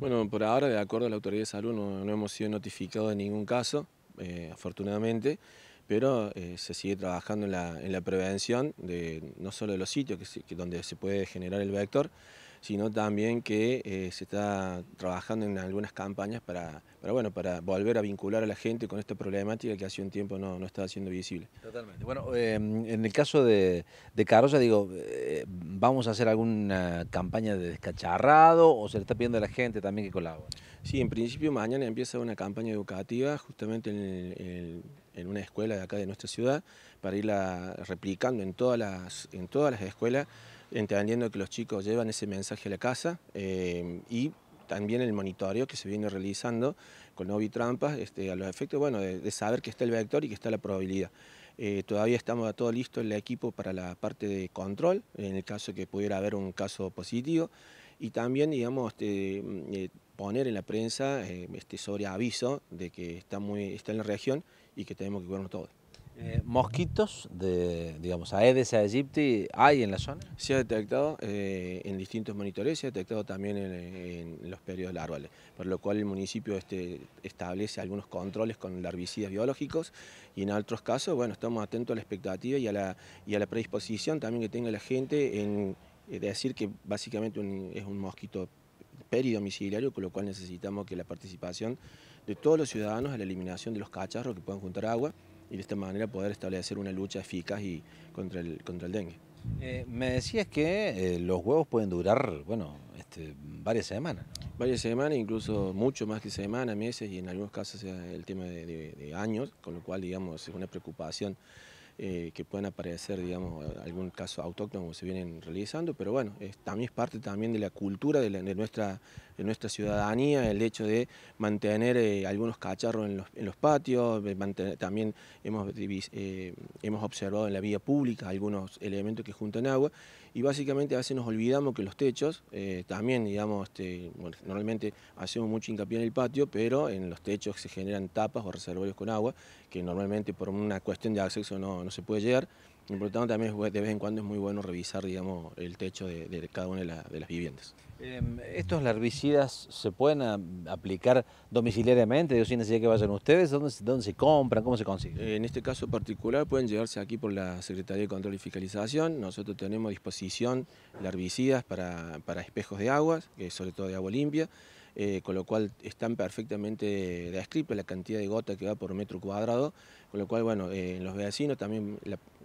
Bueno, por ahora, de acuerdo a la Autoridad de Salud, no, hemos sido notificados de ningún caso, eh, afortunadamente, pero eh, se sigue trabajando en la, en la, prevención de no solo de los sitios que donde se puede generar el vector, sino también que eh, se está trabajando en algunas campañas para, bueno, para volver a vincular a la gente con esta problemática que hace un tiempo no, no estaba siendo visible. Totalmente. Bueno, em, en el caso de, de digo, vamos a hacer alguna campaña de descacharrado o se le está pidiendo a la gente también que colabore? Sí, en principio mañana empieza una campaña educativa justamente en, una escuela de acá de nuestra ciudad para irla replicando en todas las, en todas las escuelas, entendiendo que los chicos llevan ese mensaje a la casa eh, y también el monitoreo que se viene realizando con Novi Trampas este, a los efectos bueno, de, de saber que está el vector y que está la probabilidad. Eh, todavía estamos a todo listo el equipo para la parte de control, en el caso que pudiera haber un caso positivo. Y también, digamos, este, mm, eh, poner en la prensa eh, este, sobre aviso de que está, muy, está en la región y que tenemos que cuidarnos todos. Eh, ¿Mosquitos de, digamos, Aedes aegypti hay en la zona? Se ha detectado eh, en distintos monitores, se ha detectado también en, los periodos larvales, por lo cual el municipio este, establece algunos controles con larvicidas biológicos y en otros casos, bueno, estamos atentos a la expectativa y a la, a la predisposición también que tenga la gente en eh, decir que básicamente es un mosquito peridomiciliario, con lo cual necesitamos que la participación de todos los ciudadanos en la eliminación de los cacharros que puedan juntar agua, y de esta manera poder establecer una lucha eficaz y contra, el, contra el dengue. Eh, me decías que eh, los huevos pueden durar, bueno, este, varias semanas. Varias semanas, incluso mucho más que semanas, meses y en algunos casos el tema de, años, con lo cual, digamos, es una preocupación eh, que puedan aparecer, digamos, algún caso autóctono como se vienen realizando, pero bueno, también es parte también de la cultura de, de nuestra de nuestra ciudadanía, el hecho de mantener eh, algunos cacharros en los, patios, también hemos, eh, hemos observado en la vía pública algunos elementos que juntan agua y básicamente a veces nos olvidamos que los techos, eh, también digamos, este, normalmente hacemos mucho hincapié en el patio, pero en los techos se generan tapas o reservorios con agua que normalmente por una cuestión de acceso no, no se puede llegar importante por lo tanto también de vez en cuando es muy bueno revisar digamos, el techo de, cada una de, las viviendas. Em, ¿Estos larvicidas se pueden aplicar domiciliariamente, yo sin necesidad que vayan ustedes? ¿Dónde, se compran? ¿Cómo se consigue? Eh, en este caso particular pueden llegarse aquí por la Secretaría de Control y Fiscalización. Nosotros tenemos a disposición larvicidas para, espejos de aguas, eh, sobre todo de agua limpia. Eh, con lo cual están perfectamente descrita la cantidad de gota que va por metro cuadrado, con lo cual, bueno, eh, los vecinos también,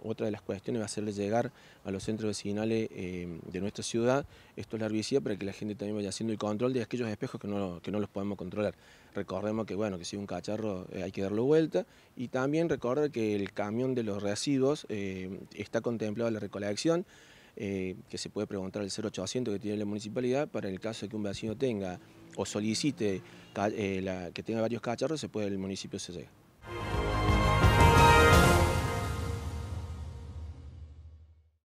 otra de las cuestiones va a ser llegar a los centros vecinales eh, de nuestra ciudad esto es la herbicida, para que la gente también vaya haciendo el control de aquellos espejos que no, los podemos controlar. Recordemos que, bueno, que si un cacharro eh, hay que darlo vuelta y también recordar que el camión de los residuos está contemplado en la recolección, eh, que se puede preguntar el 0800 que tiene la municipalidad, para el caso de que un vecino tenga o solicite eh, que tenga varios cacharros, se puede el municipio se